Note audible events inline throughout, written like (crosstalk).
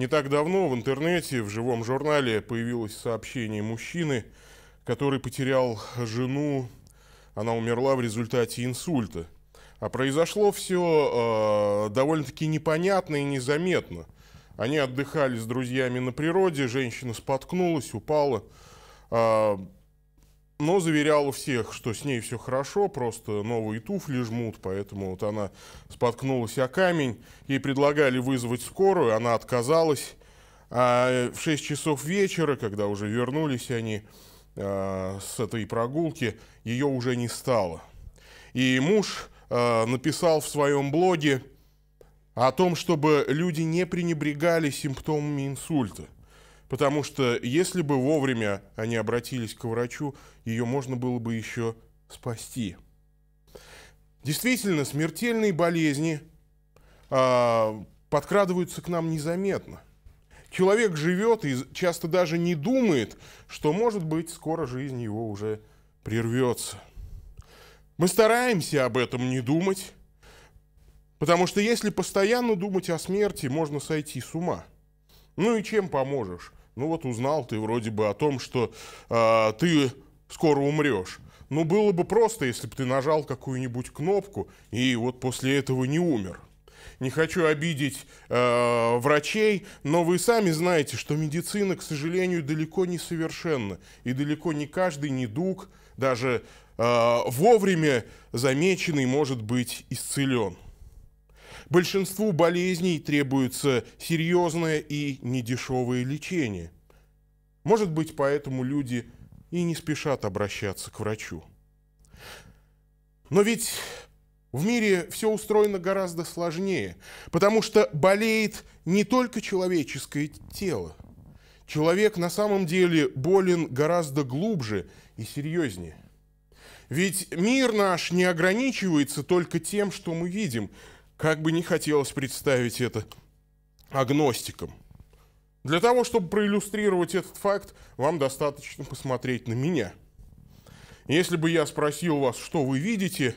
Не так давно в интернете, в живом журнале появилось сообщение мужчины, который потерял жену, она умерла в результате инсульта. А произошло все э, а, довольно-таки непонятно и незаметно. Они отдыхали с друзьями на природе, женщина споткнулась, упала. Э, но заверяла всех, что с ней все хорошо, просто новые туфли жмут, поэтому вот она споткнулась о камень, ей предлагали вызвать скорую, она отказалась. А э, в 6 часов вечера, когда уже вернулись они э, с этой прогулки, ее уже не стало. И муж э, написал в своем блоге о том, чтобы люди не пренебрегали симптомами инсульта – Потому что если бы вовремя они обратились к врачу, ее можно было бы еще спасти. Действительно, смертельные болезни э, подкрадываются к нам незаметно. Человек живет и часто даже не думает, что, может быть, скоро жизнь его уже прервется. Мы стараемся об этом не думать, потому что если постоянно думать о смерти, можно сойти с ума. Ну и чем поможешь? Ну вот узнал ты вроде бы о том, что э, ты скоро умрешь. Ну было бы просто, если бы ты нажал какую-нибудь кнопку и вот после этого не умер. Не хочу обидеть э, врачей, но вы сами знаете, что медицина, к сожалению, далеко не совершенна. И далеко не каждый недуг, даже э, вовремя замеченный, может быть исцелен. Большинству болезней требуется серьезное и недешевое лечение. Может быть, поэтому люди и не спешат обращаться к врачу. Но ведь в мире все устроено гораздо сложнее, потому что болеет не только человеческое тело. Человек на самом деле болен гораздо глубже и серьезнее. Ведь мир наш не ограничивается только тем, что мы видим – как бы не хотелось представить это агностикам. Для того, чтобы проиллюстрировать этот факт, вам достаточно посмотреть на меня. Если бы я спросил вас, что вы видите,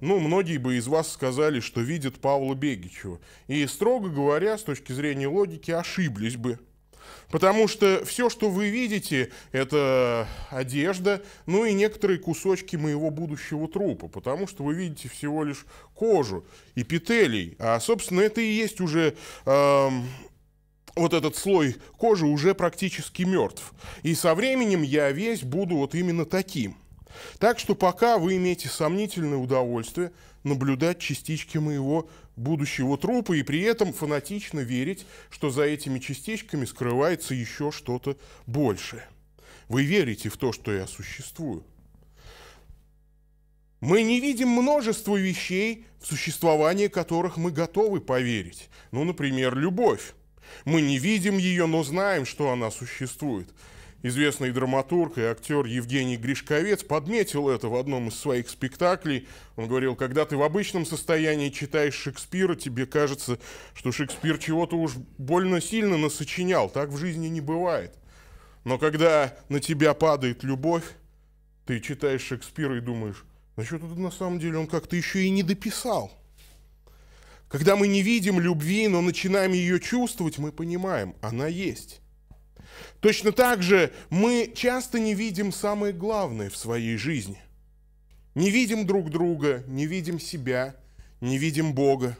ну, многие бы из вас сказали, что видят Павла Бегичева. И, строго говоря, с точки зрения логики, ошиблись бы – Потому что все, что вы видите, это одежда, ну и некоторые кусочки моего будущего трупа, потому что вы видите всего лишь кожу, и петелей, А, собственно, это и есть уже... Эм, вот этот слой кожи уже практически мертв. И со временем я весь буду вот именно таким. Так что пока вы имеете сомнительное удовольствие наблюдать частички моего будущего трупа и при этом фанатично верить, что за этими частичками скрывается еще что-то большее. Вы верите в то, что я существую. Мы не видим множество вещей, в существование которых мы готовы поверить. Ну, например, любовь. Мы не видим ее, но знаем, что она существует известный драматург и актер Евгений Гришковец подметил это в одном из своих спектаклей. Он говорил, когда ты в обычном состоянии читаешь Шекспира, тебе кажется, что Шекспир чего-то уж больно сильно насочинял. Так в жизни не бывает. Но когда на тебя падает любовь, ты читаешь Шекспира и думаешь, значит, тут на самом деле он как-то еще и не дописал. Когда мы не видим любви, но начинаем ее чувствовать, мы понимаем, она есть. Точно так же мы часто не видим самое главное в своей жизни. Не видим друг друга, не видим себя, не видим Бога.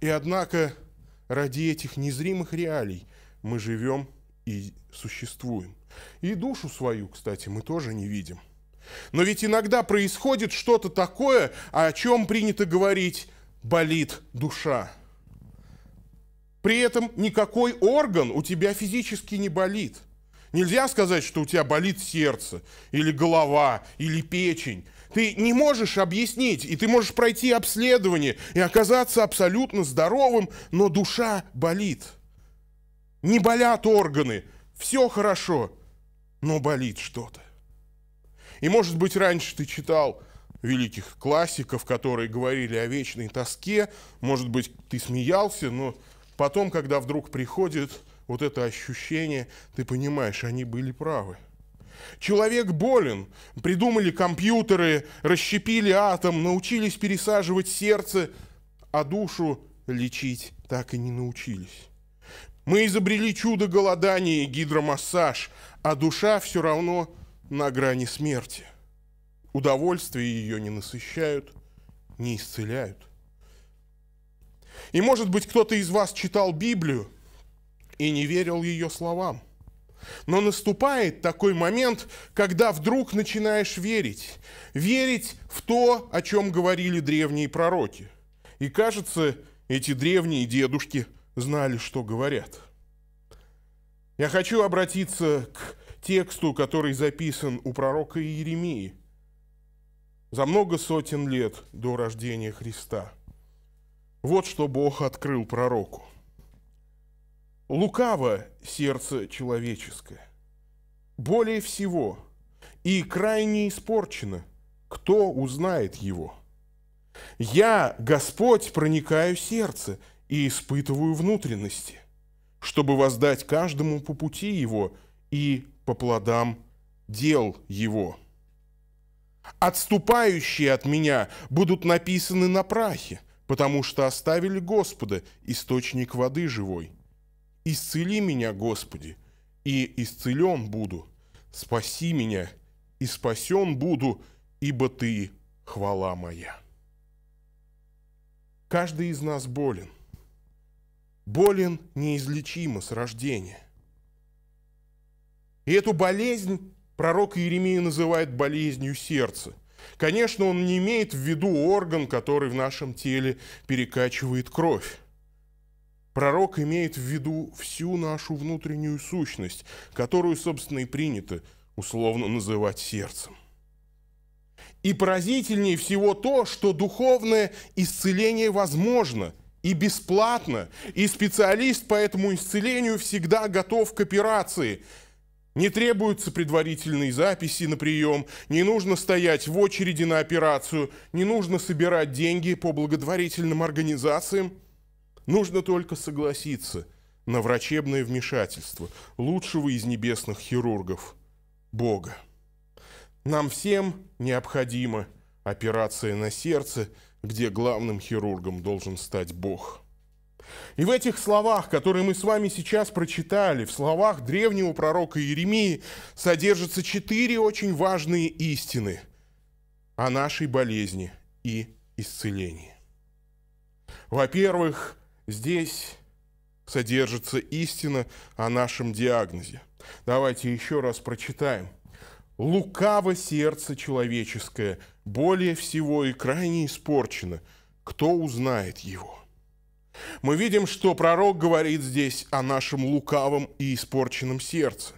И однако ради этих незримых реалий мы живем и существуем. И душу свою, кстати, мы тоже не видим. Но ведь иногда происходит что-то такое, о чем принято говорить «болит душа». При этом никакой орган у тебя физически не болит. Нельзя сказать, что у тебя болит сердце, или голова, или печень. Ты не можешь объяснить, и ты можешь пройти обследование и оказаться абсолютно здоровым, но душа болит. Не болят органы, все хорошо, но болит что-то. И, может быть, раньше ты читал великих классиков, которые говорили о вечной тоске, может быть, ты смеялся, но Потом, когда вдруг приходит вот это ощущение, ты понимаешь, они были правы. Человек болен. Придумали компьютеры, расщепили атом, научились пересаживать сердце, а душу лечить так и не научились. Мы изобрели чудо голодания и гидромассаж, а душа все равно на грани смерти. Удовольствие ее не насыщают, не исцеляют. И, может быть, кто-то из вас читал Библию и не верил ее словам. Но наступает такой момент, когда вдруг начинаешь верить. Верить в то, о чем говорили древние пророки. И кажется, эти древние дедушки знали, что говорят. Я хочу обратиться к тексту, который записан у пророка Иеремии за много сотен лет до рождения Христа – вот что Бог открыл пророку. Лукаво сердце человеческое, более всего, и крайне испорчено, кто узнает его. Я, Господь, проникаю сердце и испытываю внутренности, чтобы воздать каждому по пути его и по плодам дел его. Отступающие от меня будут написаны на прахе – потому что оставили Господа, источник воды живой. Исцели меня, Господи, и исцелен буду. Спаси меня, и спасен буду, ибо Ты – хвала моя». Каждый из нас болен. Болен неизлечимо с рождения. И эту болезнь пророк Иеремия называет болезнью сердца – Конечно, он не имеет в виду орган, который в нашем теле перекачивает кровь. Пророк имеет в виду всю нашу внутреннюю сущность, которую, собственно, и принято условно называть сердцем. И поразительнее всего то, что духовное исцеление возможно и бесплатно, и специалист по этому исцелению всегда готов к операции – не требуются предварительные записи на прием, не нужно стоять в очереди на операцию, не нужно собирать деньги по благотворительным организациям. Нужно только согласиться на врачебное вмешательство лучшего из небесных хирургов – Бога. Нам всем необходима операция на сердце, где главным хирургом должен стать Бог – и в этих словах, которые мы с вами сейчас прочитали, в словах древнего пророка Иеремии, содержатся четыре очень важные истины о нашей болезни и исцелении. Во-первых, здесь содержится истина о нашем диагнозе. Давайте еще раз прочитаем. «Лукаво сердце человеческое, более всего и крайне испорчено. Кто узнает его?» Мы видим, что пророк говорит здесь о нашем лукавом и испорченном сердце.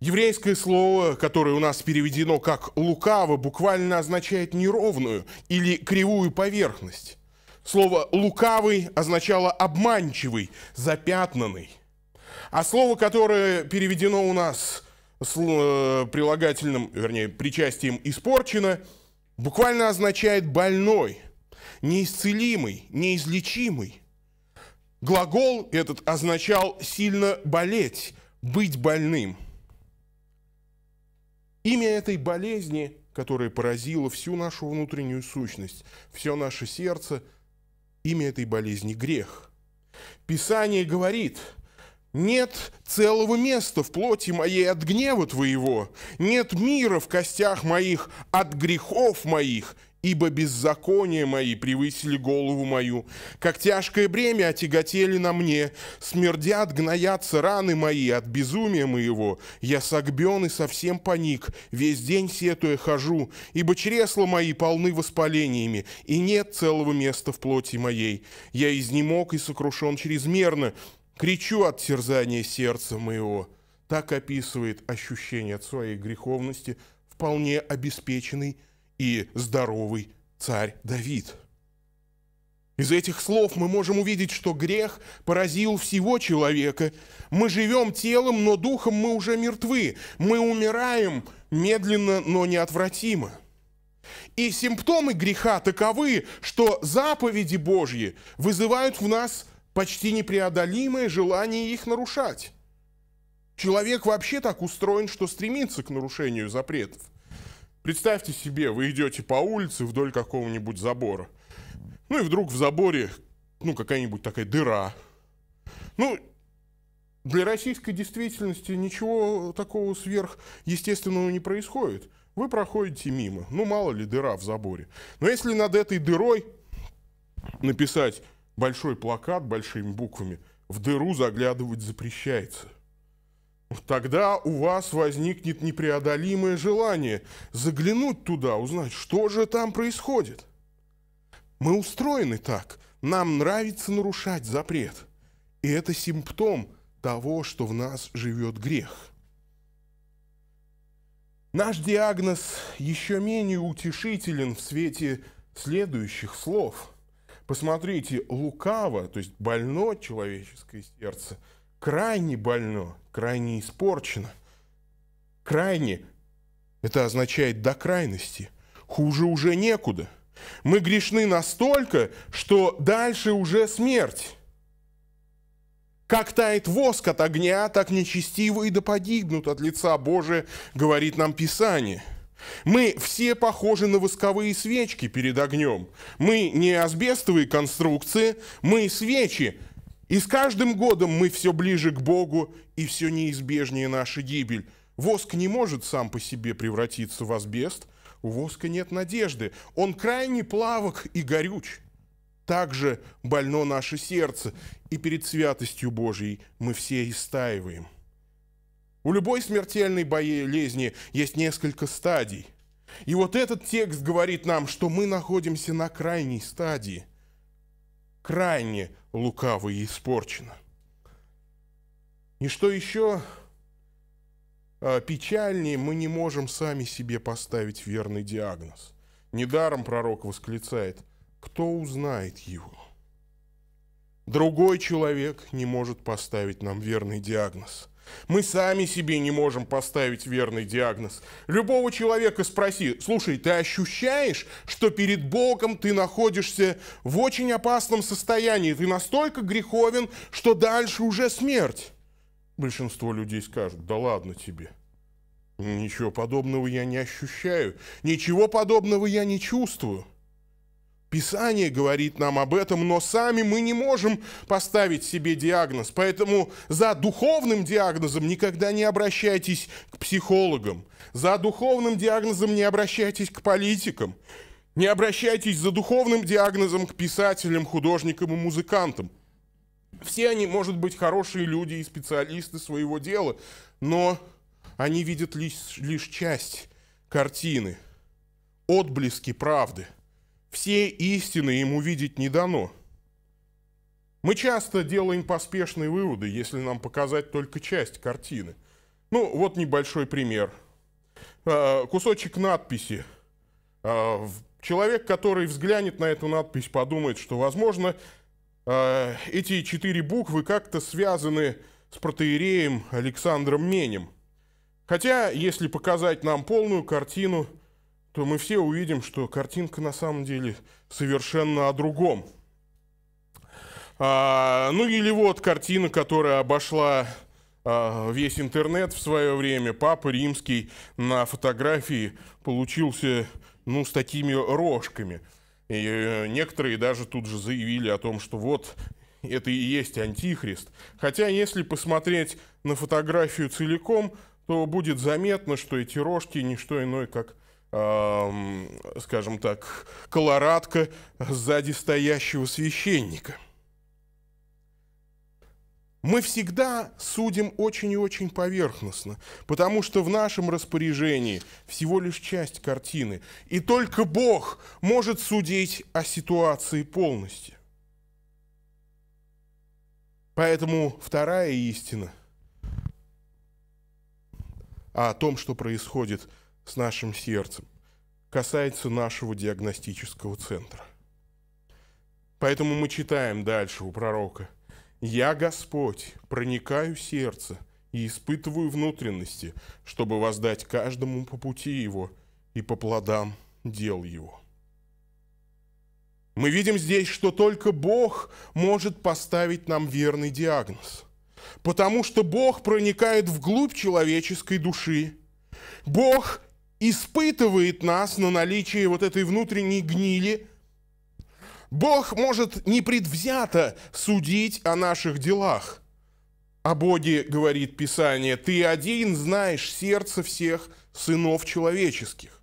Еврейское слово, которое у нас переведено как «лукаво», буквально означает «неровную» или «кривую поверхность». Слово «лукавый» означало «обманчивый», «запятнанный». А слово, которое переведено у нас с э, прилагательным, вернее, причастием «испорчено», буквально означает «больной», неисцелимый, неизлечимый. Глагол этот означал сильно болеть, быть больным. Имя этой болезни, которая поразила всю нашу внутреннюю сущность, все наше сердце, имя этой болезни – грех. Писание говорит, нет целого места в плоти моей от гнева твоего, нет мира в костях моих от грехов моих, Ибо беззакония мои превысили голову мою, как тяжкое бремя отяготели на мне, смердят, гноятся раны мои от безумия моего, я согбен и совсем паник, весь день сетуя хожу, ибо чресла мои полны воспалениями, и нет целого места в плоти моей. Я изнемог и сокрушен чрезмерно, кричу от терзания сердца моего». Так описывает ощущение от своей греховности вполне обеспеченный и здоровый царь Давид. Из этих слов мы можем увидеть, что грех поразил всего человека. Мы живем телом, но духом мы уже мертвы. Мы умираем медленно, но неотвратимо. И симптомы греха таковы, что заповеди Божьи вызывают в нас почти непреодолимое желание их нарушать. Человек вообще так устроен, что стремится к нарушению запретов – Представьте себе, вы идете по улице вдоль какого-нибудь забора. Ну и вдруг в заборе, ну, какая-нибудь такая дыра. Ну, для российской действительности ничего такого сверхъестественного не происходит. Вы проходите мимо. Ну, мало ли, дыра в заборе. Но если над этой дырой написать большой плакат большими буквами «В дыру заглядывать запрещается», Тогда у вас возникнет непреодолимое желание заглянуть туда, узнать, что же там происходит. Мы устроены так. Нам нравится нарушать запрет. И это симптом того, что в нас живет грех. Наш диагноз еще менее утешителен в свете следующих слов. Посмотрите, лукаво, то есть больно человеческое сердце, крайне больно – крайне испорчена. Крайне – это означает до крайности. Хуже уже некуда. Мы грешны настолько, что дальше уже смерть. Как тает воск от огня, так нечестивые да погибнут от лица Божия, говорит нам Писание. Мы все похожи на восковые свечки перед огнем. Мы не асбестовые конструкции, мы свечи, и с каждым годом мы все ближе к Богу, и все неизбежнее наша гибель. Воск не может сам по себе превратиться в асбест, у воска нет надежды, он крайне плавок и горюч. Также больно наше сердце, и перед святостью Божьей мы все истаиваем. У любой смертельной болезни есть несколько стадий. И вот этот текст говорит нам, что мы находимся на крайней стадии – крайне лукаво и испорчено. И что еще а, печальнее, мы не можем сами себе поставить верный диагноз. Недаром пророк восклицает, кто узнает его? Другой человек не может поставить нам верный диагноз. Мы сами себе не можем поставить верный диагноз. Любого человека спроси, слушай, ты ощущаешь, что перед Богом ты находишься в очень опасном состоянии, ты настолько греховен, что дальше уже смерть? Большинство людей скажут, да ладно тебе. Ничего подобного я не ощущаю, ничего подобного я не чувствую. Писание говорит нам об этом, но сами мы не можем поставить себе диагноз. Поэтому за духовным диагнозом никогда не обращайтесь к психологам. За духовным диагнозом не обращайтесь к политикам. Не обращайтесь за духовным диагнозом к писателям, художникам и музыкантам. Все они, может быть, хорошие люди и специалисты своего дела, но они видят лишь, лишь часть картины, отблески правды – все истины ему видеть не дано. Мы часто делаем поспешные выводы, если нам показать только часть картины. Ну, вот небольшой пример. Э, кусочек надписи. Э, человек, который взглянет на эту надпись, подумает, что, возможно, э, эти четыре буквы как-то связаны с протеереем Александром Менем. Хотя, если показать нам полную картину – то мы все увидим, что картинка на самом деле совершенно о другом. А, ну или вот картина, которая обошла а, весь интернет в свое время. Папа Римский на фотографии получился ну, с такими рожками. И э, некоторые даже тут же заявили о том, что вот это и есть антихрист. Хотя если посмотреть на фотографию целиком, то будет заметно, что эти рожки не что иное, как скажем так, колорадка сзади стоящего священника. Мы всегда судим очень и очень поверхностно, потому что в нашем распоряжении всего лишь часть картины, и только Бог может судить о ситуации полностью. Поэтому вторая истина о том, что происходит – с нашим сердцем, касается нашего диагностического центра. Поэтому мы читаем дальше у пророка. «Я, Господь, проникаю в сердце и испытываю внутренности, чтобы воздать каждому по пути его и по плодам дел его». Мы видим здесь, что только Бог может поставить нам верный диагноз, потому что Бог проникает вглубь человеческой души. Бог испытывает нас на наличие вот этой внутренней гнили. Бог может непредвзято судить о наших делах. О Боге говорит Писание, «Ты один знаешь сердце всех сынов человеческих».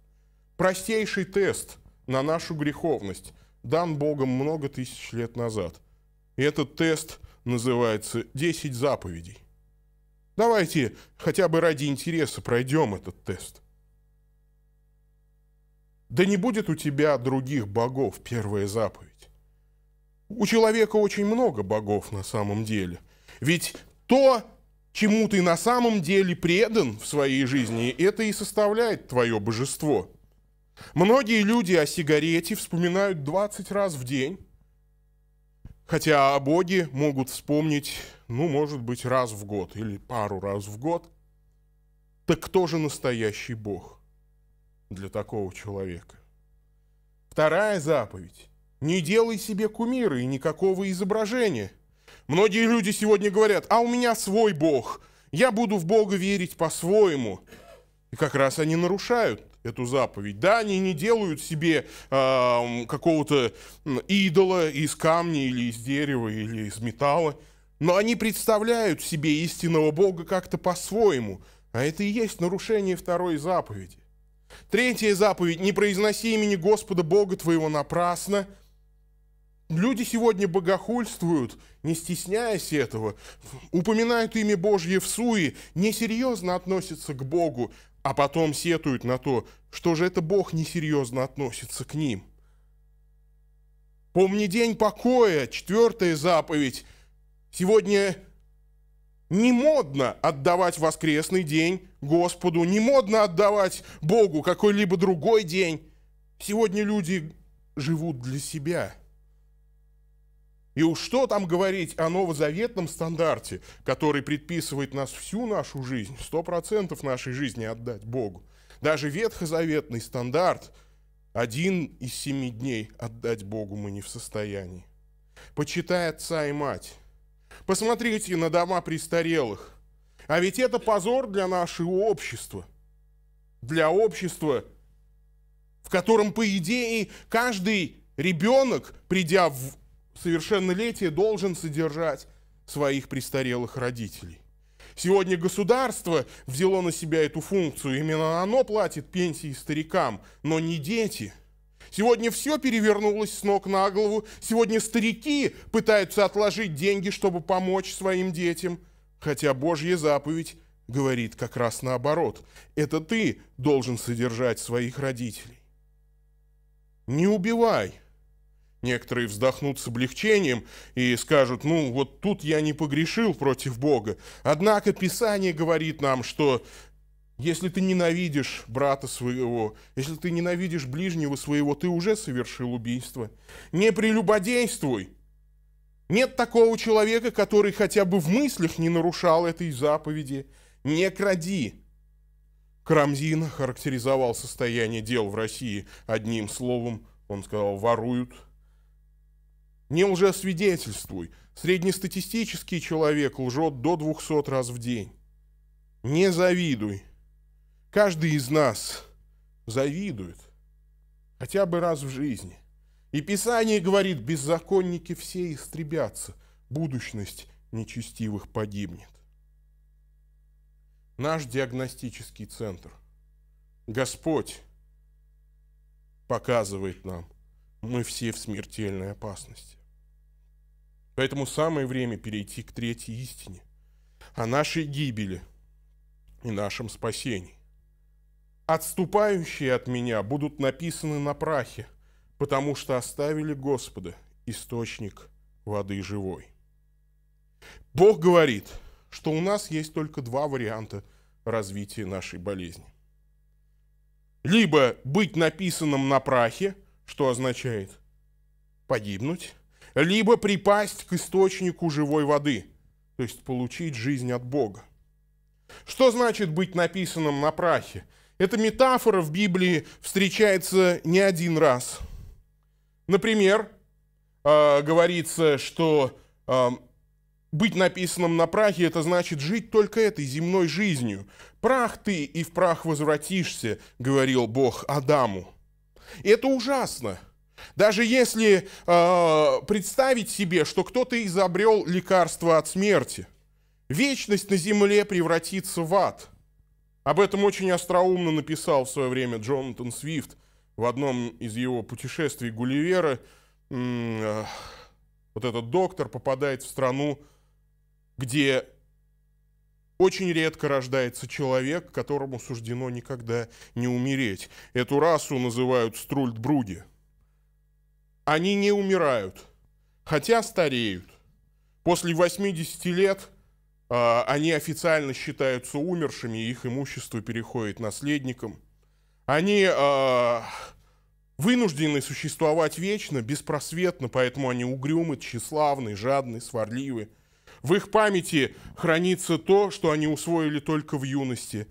Простейший тест на нашу греховность дан Богом много тысяч лет назад. И этот тест называется Десять заповедей». Давайте хотя бы ради интереса пройдем этот тест – да не будет у тебя других богов, первая заповедь. У человека очень много богов на самом деле. Ведь то, чему ты на самом деле предан в своей жизни, это и составляет твое божество. Многие люди о сигарете вспоминают 20 раз в день, хотя о Боге могут вспомнить, ну, может быть, раз в год или пару раз в год. Так кто же настоящий Бог? для такого человека. Вторая заповедь. Не делай себе кумира и никакого изображения. Многие люди сегодня говорят, а у меня свой Бог, я буду в Бога верить по-своему. И как раз они нарушают эту заповедь. Да, они не делают себе э, какого-то идола из камня или из дерева или из металла, но они представляют себе истинного Бога как-то по-своему. А это и есть нарушение второй заповеди. Третья заповедь – не произноси имени Господа Бога твоего напрасно. Люди сегодня богохульствуют, не стесняясь этого, упоминают имя Божье в суе, несерьезно относятся к Богу, а потом сетуют на то, что же это Бог несерьезно относится к ним. Помни день покоя, четвертая заповедь. Сегодня не модно отдавать воскресный день Господу, не модно отдавать Богу какой-либо другой день. Сегодня люди живут для себя. И уж что там говорить о новозаветном стандарте, который предписывает нас всю нашу жизнь, сто процентов нашей жизни отдать Богу. Даже ветхозаветный стандарт один из семи дней отдать Богу мы не в состоянии. Почитай отца и мать. Посмотрите на дома престарелых. А ведь это позор для нашего общества. Для общества, в котором, по идее, каждый ребенок, придя в совершеннолетие, должен содержать своих престарелых родителей. Сегодня государство взяло на себя эту функцию. Именно оно платит пенсии старикам, но не дети – Сегодня все перевернулось с ног на голову. Сегодня старики пытаются отложить деньги, чтобы помочь своим детям. Хотя Божья заповедь говорит как раз наоборот. Это ты должен содержать своих родителей. Не убивай. Некоторые вздохнут с облегчением и скажут, ну вот тут я не погрешил против Бога. Однако Писание говорит нам, что если ты ненавидишь брата своего, если ты ненавидишь ближнего своего, ты уже совершил убийство. Не прелюбодействуй. Нет такого человека, который хотя бы в мыслях не нарушал этой заповеди. Не кради. Крамзин характеризовал состояние дел в России одним словом. Он сказал «воруют». Не лжесвидетельствуй. Среднестатистический человек лжет до 200 раз в день. Не завидуй. Каждый из нас завидует хотя бы раз в жизни. И Писание говорит, беззаконники все истребятся, будущность нечестивых погибнет. Наш диагностический центр, Господь, показывает нам, мы все в смертельной опасности. Поэтому самое время перейти к третьей истине о нашей гибели и нашем спасении. Отступающие от меня будут написаны на прахе, потому что оставили Господа, источник воды живой. Бог говорит, что у нас есть только два варианта развития нашей болезни. Либо быть написанным на прахе, что означает погибнуть, либо припасть к источнику живой воды, то есть получить жизнь от Бога. Что значит быть написанным на прахе? Эта метафора в Библии встречается не один раз. Например, а, говорится, что а, быть написанным на прахе – это значит жить только этой земной жизнью. «Прах ты, и в прах возвратишься», – говорил Бог Адаму. И это ужасно. Даже если э, представить себе, что кто-то изобрел лекарство от смерти, вечность на земле превратится в ад – об этом очень остроумно написал в свое время Джонатан Свифт в одном из его путешествий Гулливера. Вот этот доктор попадает в страну, где очень редко рождается человек, которому суждено никогда не умереть. Эту расу называют струльдбруги. Они не умирают, хотя стареют. После 80 лет а, они официально считаются умершими, их имущество переходит наследникам. Они а, вынуждены существовать вечно, беспросветно, поэтому они угрюмы, тщеславны, жадны, сварливы. В их памяти хранится то, что они усвоили только в юности.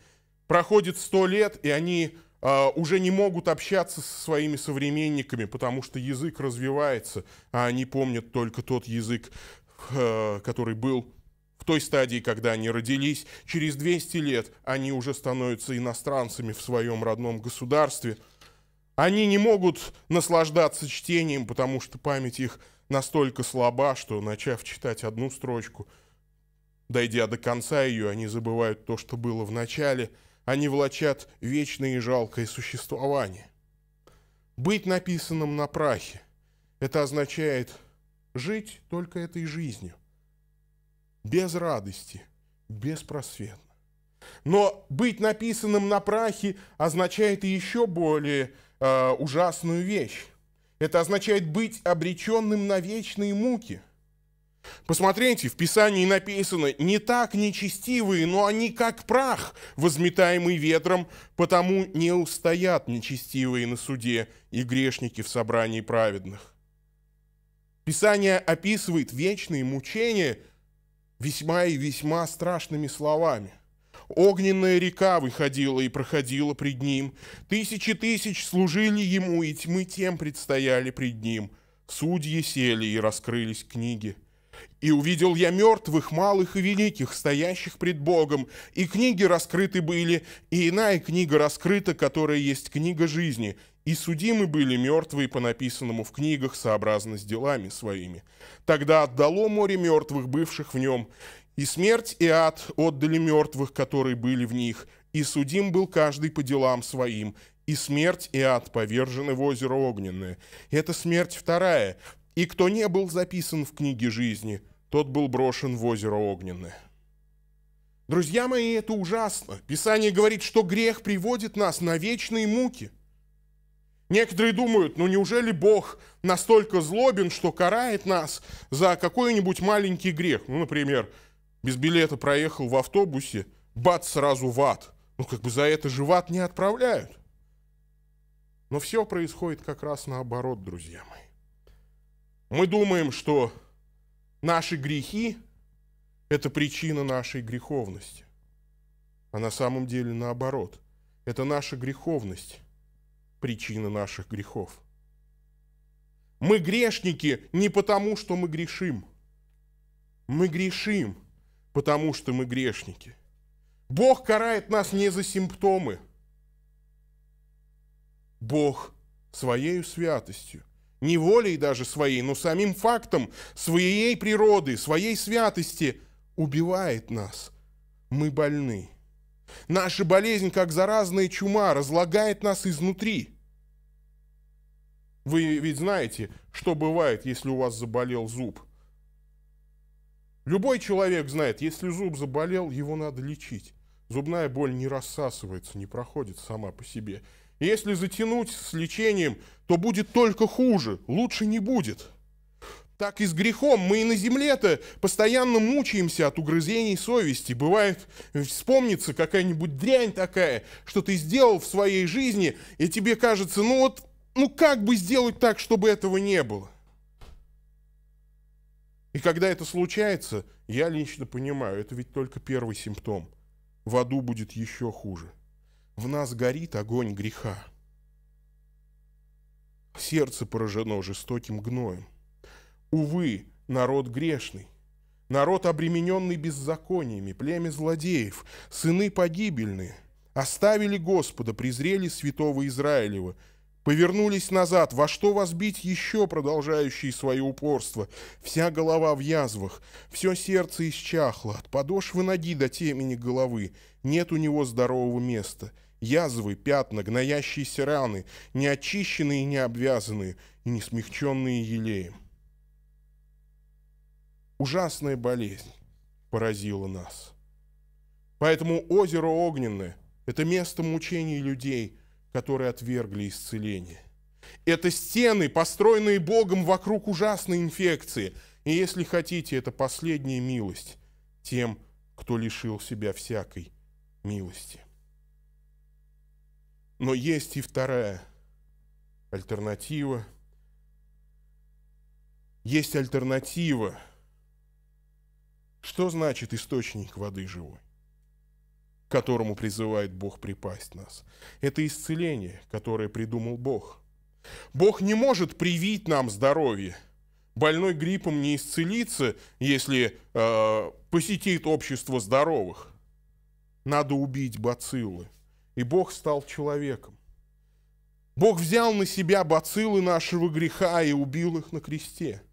Проходит сто лет, и они э, уже не могут общаться со своими современниками, потому что язык развивается, а они помнят только тот язык, э, который был той стадии, когда они родились. Через 200 лет они уже становятся иностранцами в своем родном государстве. Они не могут наслаждаться чтением, потому что память их настолько слаба, что, начав читать одну строчку, дойдя до конца ее, они забывают то, что было в начале. Они влачат вечное и жалкое существование. Быть написанным на прахе – это означает жить только этой жизнью без радости, беспросветно. Но быть написанным на прахе означает и еще более э, ужасную вещь. Это означает быть обреченным на вечные муки. Посмотрите, в Писании написано, не так нечестивые, но они как прах, возметаемый ветром, потому не устоят нечестивые на суде и грешники в собрании праведных. Писание описывает вечные мучения – весьма и весьма страшными словами. Огненная река выходила и проходила пред ним. Тысячи тысяч служили ему, и тьмы тем предстояли пред ним. Судьи сели, и раскрылись книги. И увидел я мертвых, малых и великих, стоящих пред Богом, и книги раскрыты были, и иная книга раскрыта, которая есть книга жизни, и судимы были мертвые по написанному в книгах сообразно с делами своими. Тогда отдало море мертвых, бывших в нем, и смерть и ад отдали мертвых, которые были в них, и судим был каждый по делам своим, и смерть и ад повержены в озеро Огненное. Это смерть вторая, и кто не был записан в книге жизни, тот был брошен в озеро Огненное». Друзья мои, это ужасно. Писание говорит, что грех приводит нас на вечные муки – Некоторые думают, ну неужели Бог настолько злобен, что карает нас за какой-нибудь маленький грех? Ну, например, без билета проехал в автобусе, бац, сразу в ад. Ну, как бы за это же в ад не отправляют. Но все происходит как раз наоборот, друзья мои. Мы думаем, что наши грехи – это причина нашей греховности. А на самом деле наоборот. Это наша греховность причины наших грехов. Мы грешники не потому, что мы грешим. Мы грешим, потому что мы грешники. Бог карает нас не за симптомы. Бог своей святостью, не волей даже своей, но самим фактом своей природы, своей святости убивает нас. Мы больны. Наша болезнь, как заразная чума, разлагает нас изнутри. Вы ведь знаете, что бывает, если у вас заболел зуб. Любой человек знает, если зуб заболел, его надо лечить. Зубная боль не рассасывается, не проходит сама по себе. если затянуть с лечением, то будет только хуже, лучше не будет так и с грехом. Мы и на земле-то постоянно мучаемся от угрызений совести. Бывает, э, вспомнится какая-нибудь дрянь такая, что ты сделал в своей жизни, и тебе кажется, ну вот, ну как бы сделать так, чтобы этого не было? И когда это случается, я лично понимаю, это ведь только первый симптом. В аду будет еще хуже. В нас горит огонь греха. Сердце поражено жестоким гноем. Увы, народ грешный, народ обремененный беззакониями, племя злодеев, сыны погибельные, оставили Господа, презрели святого Израилева, повернулись назад, во что возбить еще продолжающие свое упорство, вся голова в язвах, все сердце исчахло, от подошвы ноги до темени головы, нет у него здорового места». Язвы, пятна, гноящиеся раны, неочищенные и необвязанные, и не смягченные елеем ужасная болезнь поразила нас. Поэтому озеро Огненное – это место мучений людей, которые отвергли исцеление. Это стены, построенные Богом вокруг ужасной инфекции. И если хотите, это последняя милость тем, кто лишил себя всякой милости. Но есть и вторая альтернатива. Есть альтернатива – что значит источник воды живой, к которому призывает Бог припасть нас? Это исцеление, которое придумал Бог. Бог не может привить нам здоровье. Больной гриппом не исцелится, если э, посетит общество здоровых. Надо убить бациллы. И Бог стал человеком. Бог взял на себя бациллы нашего греха и убил их на кресте –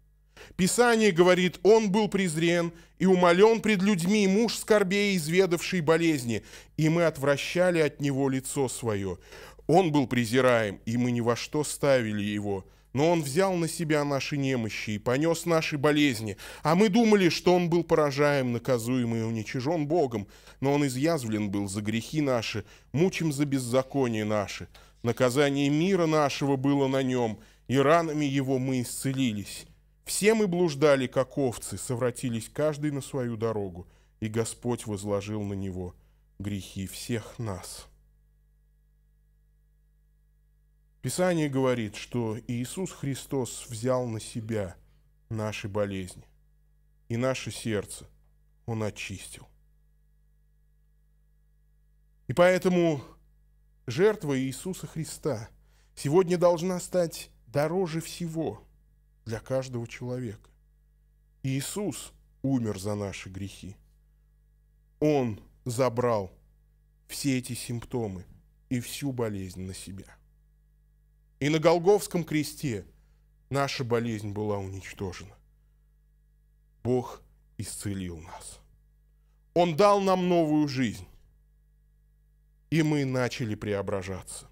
Писание говорит, он был презрен и умолен пред людьми, муж скорбей, изведавший болезни, и мы отвращали от него лицо свое. Он был презираем, и мы ни во что ставили его. Но он взял на себя наши немощи и понес наши болезни. А мы думали, что он был поражаем, наказуем и уничижен Богом. Но он изъязвлен был за грехи наши, мучим за беззаконие наши. Наказание мира нашего было на нем, и ранами его мы исцелились». Все мы блуждали, как овцы, совратились каждый на свою дорогу, и Господь возложил на него грехи всех нас. Писание говорит, что Иисус Христос взял на себя наши болезни и наше сердце Он очистил. И поэтому жертва Иисуса Христа сегодня должна стать дороже всего – для каждого человека. Иисус умер за наши грехи. Он забрал все эти симптомы и всю болезнь на себя. И на Голговском кресте наша болезнь была уничтожена. Бог исцелил нас. Он дал нам новую жизнь. И мы начали преображаться.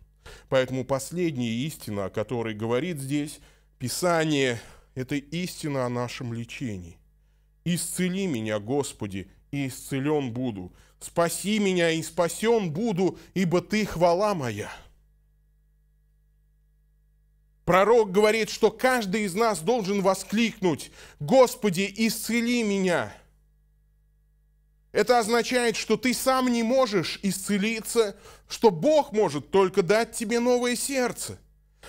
Поэтому последняя истина, о которой говорит здесь Писание – это истина о нашем лечении. «Исцели меня, Господи, и исцелен буду. Спаси меня, и спасен буду, ибо Ты хвала моя». Пророк говорит, что каждый из нас должен воскликнуть «Господи, исцели меня!» Это означает, что ты сам не можешь исцелиться, что Бог может только дать тебе новое сердце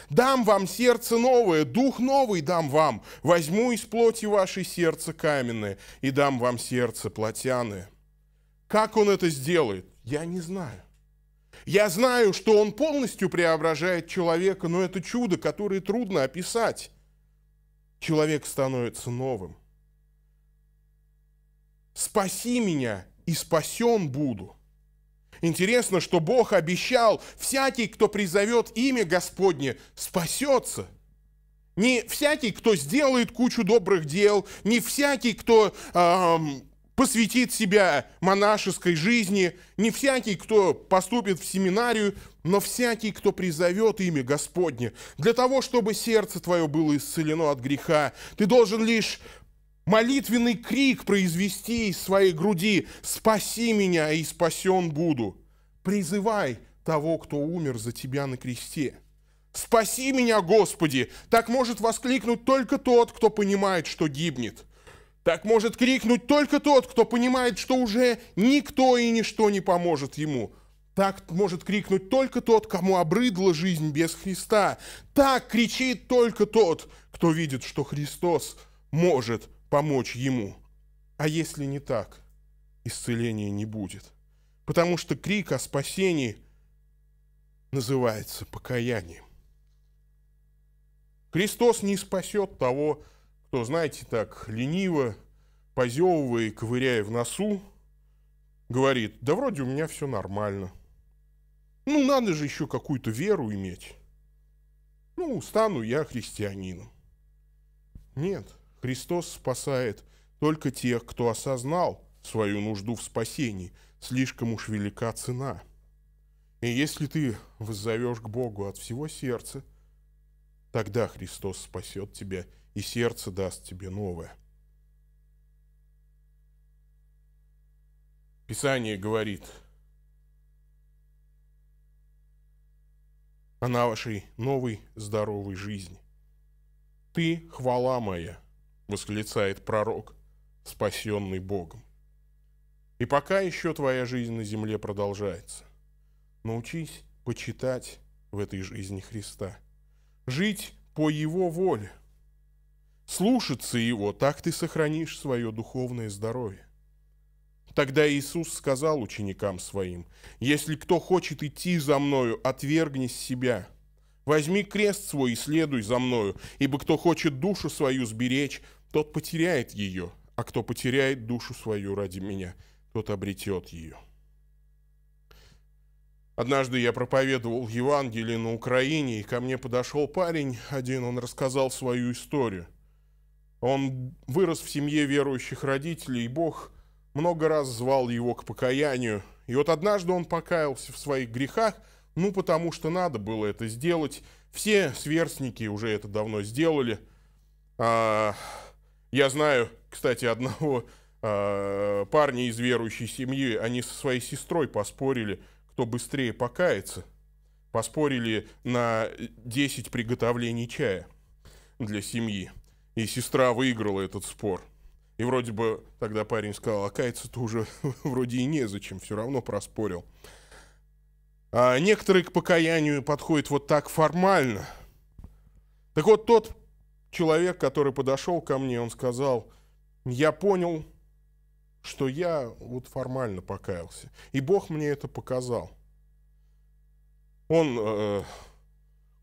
дам вам сердце новое, дух новый дам вам, возьму из плоти ваше сердце каменное и дам вам сердце плотяное. Как он это сделает, я не знаю. Я знаю, что он полностью преображает человека, но это чудо, которое трудно описать. Человек становится новым. Спаси меня, и спасен буду. Интересно, что Бог обещал, всякий, кто призовет имя Господне, спасется. Не всякий, кто сделает кучу добрых дел, не всякий, кто эм, посвятит себя монашеской жизни, не всякий, кто поступит в семинарию, но всякий, кто призовет имя Господне, для того, чтобы сердце твое было исцелено от греха, ты должен лишь молитвенный крик произвести из своей груди «Спаси меня, и спасен буду!» Призывай того, кто умер за тебя на кресте. «Спаси меня, Господи!» Так может воскликнуть только тот, кто понимает, что гибнет. Так может крикнуть только тот, кто понимает, что уже никто и ничто не поможет ему. Так может крикнуть только тот, кому обрыдла жизнь без Христа. Так кричит только тот, кто видит, что Христос может помочь ему. А если не так, исцеления не будет. Потому что крик о спасении называется покаянием. Христос не спасет того, кто, знаете, так лениво, позевывая и ковыряя в носу, говорит, да вроде у меня все нормально. Ну, надо же еще какую-то веру иметь. Ну, стану я христианином. Нет. Христос спасает только тех, кто осознал свою нужду в спасении. Слишком уж велика цена. И если ты воззовешь к Богу от всего сердца, тогда Христос спасет тебя, и сердце даст тебе новое. Писание говорит о нашей новой здоровой жизни. Ты, хвала моя, восклицает пророк, спасенный Богом. И пока еще твоя жизнь на земле продолжается, научись почитать в этой жизни Христа, жить по Его воле, слушаться Его, так ты сохранишь свое духовное здоровье. Тогда Иисус сказал ученикам своим, «Если кто хочет идти за Мною, отвергни себя» Возьми крест свой и следуй за мною, ибо кто хочет душу свою сберечь, тот потеряет ее, а кто потеряет душу свою ради меня, тот обретет ее. Однажды я проповедовал Евангелие на Украине, и ко мне подошел парень один, он рассказал свою историю. Он вырос в семье верующих родителей, и Бог много раз звал его к покаянию. И вот однажды он покаялся в своих грехах – ну, потому что надо было это сделать. Все сверстники уже это давно сделали. А, я знаю, кстати, одного а, парня из верующей семьи. Они со своей сестрой поспорили, кто быстрее покается. Поспорили на 10 приготовлений чая для семьи. И сестра выиграла этот спор. И вроде бы тогда парень сказал, а каяться-то уже (laughs) вроде и незачем, все равно проспорил. А некоторые к покаянию подходят вот так формально. Так вот, тот человек, который подошел ко мне, он сказал, я понял, что я вот формально покаялся. И Бог мне это показал. Он э,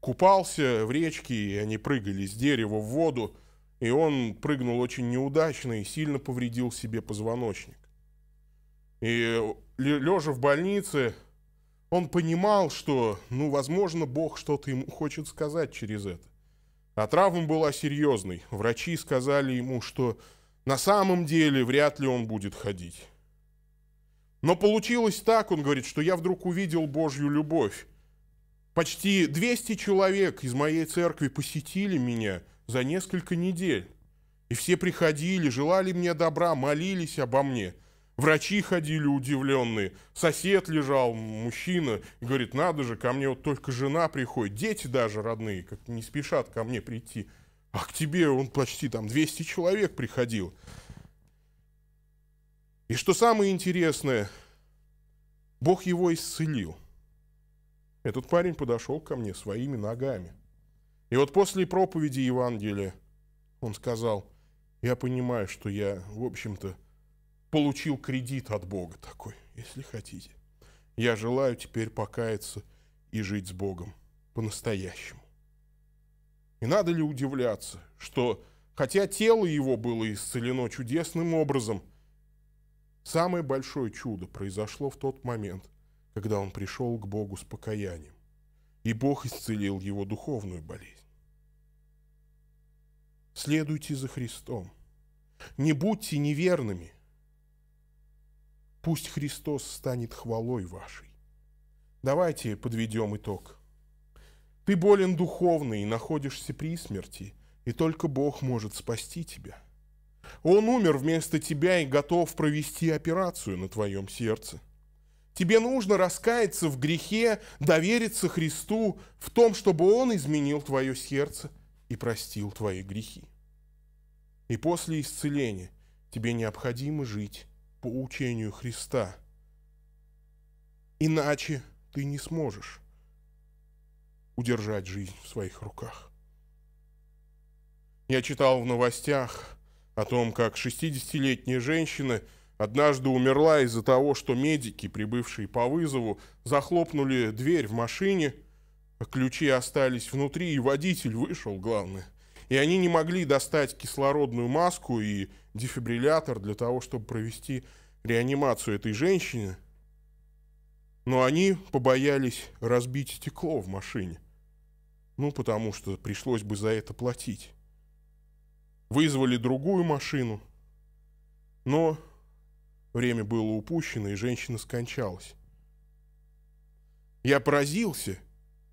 купался в речке, и они прыгали с дерева в воду, и он прыгнул очень неудачно и сильно повредил себе позвоночник. И э, лежа в больнице, он понимал, что, ну, возможно, Бог что-то ему хочет сказать через это. А травма была серьезной. Врачи сказали ему, что на самом деле вряд ли он будет ходить. Но получилось так, он говорит, что я вдруг увидел Божью любовь. Почти 200 человек из моей церкви посетили меня за несколько недель. И все приходили, желали мне добра, молились обо мне. Врачи ходили удивленные. Сосед лежал, мужчина, и говорит, надо же, ко мне вот только жена приходит. Дети даже родные, как не спешат ко мне прийти. А к тебе он почти там 200 человек приходил. И что самое интересное, Бог его исцелил. Этот парень подошел ко мне своими ногами. И вот после проповеди Евангелия он сказал, я понимаю, что я, в общем-то, получил кредит от Бога такой, если хотите. Я желаю теперь покаяться и жить с Богом по-настоящему. И надо ли удивляться, что хотя тело его было исцелено чудесным образом, самое большое чудо произошло в тот момент, когда он пришел к Богу с покаянием, и Бог исцелил его духовную болезнь. Следуйте за Христом. Не будьте неверными – Пусть Христос станет хвалой вашей. Давайте подведем итог. Ты болен духовно и находишься при смерти, и только Бог может спасти тебя. Он умер вместо тебя и готов провести операцию на твоем сердце. Тебе нужно раскаяться в грехе, довериться Христу, в том, чтобы Он изменил твое сердце и простил твои грехи. И после исцеления тебе необходимо жить по учению Христа. Иначе ты не сможешь удержать жизнь в своих руках. Я читал в новостях о том, как 60-летняя женщина однажды умерла из-за того, что медики, прибывшие по вызову, захлопнули дверь в машине, а ключи остались внутри, и водитель вышел, главное. И они не могли достать кислородную маску и дефибриллятор для того, чтобы провести реанимацию этой женщины. Но они побоялись разбить стекло в машине. Ну, потому что пришлось бы за это платить. Вызвали другую машину. Но время было упущено, и женщина скончалась. Я поразился,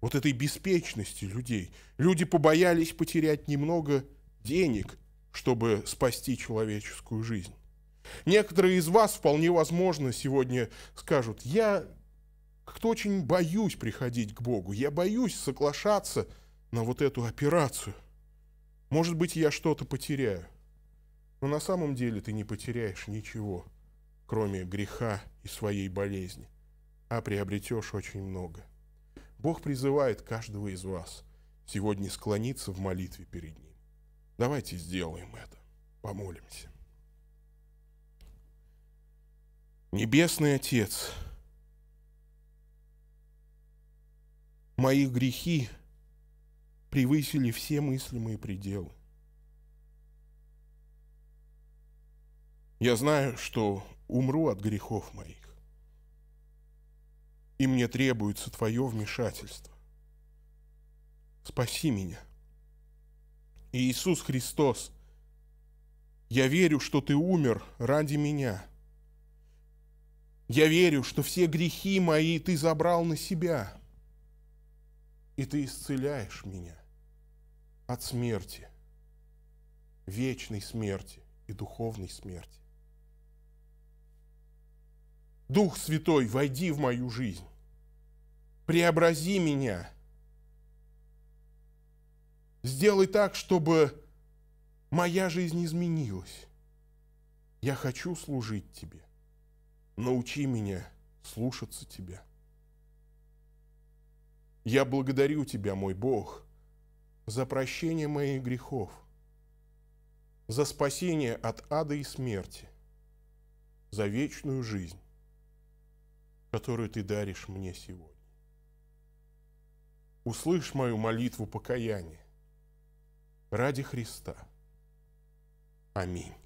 вот этой беспечности людей. Люди побоялись потерять немного денег, чтобы спасти человеческую жизнь. Некоторые из вас вполне возможно сегодня скажут, я как-то очень боюсь приходить к Богу, я боюсь соглашаться на вот эту операцию. Может быть, я что-то потеряю. Но на самом деле ты не потеряешь ничего, кроме греха и своей болезни, а приобретешь очень много. Бог призывает каждого из вас сегодня склониться в молитве перед Ним. Давайте сделаем это. Помолимся. Небесный Отец, мои грехи превысили все мыслимые пределы. Я знаю, что умру от грехов моих и мне требуется Твое вмешательство. Спаси меня. И Иисус Христос, я верю, что Ты умер ради меня. Я верю, что все грехи мои Ты забрал на себя, и Ты исцеляешь меня от смерти, вечной смерти и духовной смерти. Дух Святой, войди в мою жизнь, преобрази меня, сделай так, чтобы моя жизнь изменилась. Я хочу служить Тебе. Научи меня слушаться Тебя. Я благодарю Тебя, мой Бог, за прощение моих грехов, за спасение от ада и смерти, за вечную жизнь которую ты даришь мне сегодня. Услышь мою молитву покаяния ради Христа. Аминь.